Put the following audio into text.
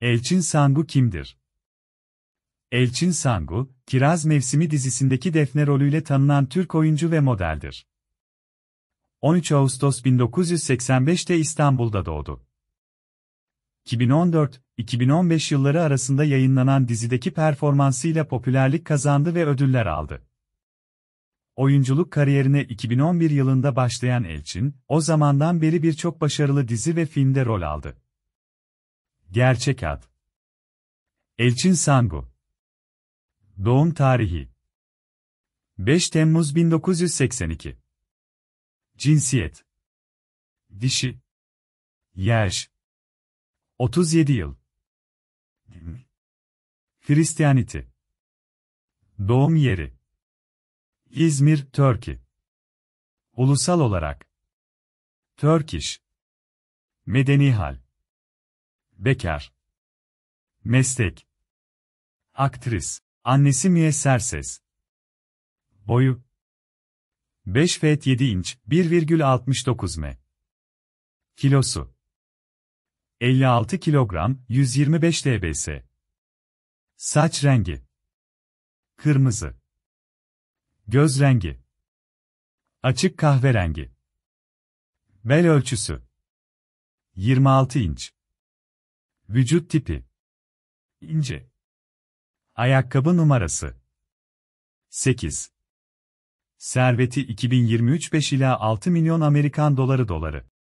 Elçin Sangu kimdir? Elçin Sangu, Kiraz Mevsimi dizisindeki Defne rolüyle tanınan Türk oyuncu ve modeldir. 13 Ağustos 1985'te İstanbul'da doğdu. 2014-2015 yılları arasında yayınlanan dizideki performansıyla popülerlik kazandı ve ödüller aldı. Oyunculuk kariyerine 2011 yılında başlayan Elçin, o zamandan beri birçok başarılı dizi ve filmde rol aldı. Gerçek ad. Elçin Sangu. Doğum tarihi. 5 Temmuz 1982. Cinsiyet. Dişi. Yaş. 37 yıl. Hristiyanite. Doğum yeri. İzmir, Türkiye. Ulusal olarak. Turkish. Medeni hal. Bekar. Meslek. Aktris. Annesi Mie Serses, Boyu. 5 fet 7 inç, 1,69 m. Kilosu. 56 kilogram, 125 dbs. Saç rengi. Kırmızı. Göz rengi. Açık kahverengi. Bel ölçüsü. 26 inç. Vücut tipi. İnce. Ayakkabı numarası. 8. Serveti 2023 5 ila 6 milyon Amerikan doları doları.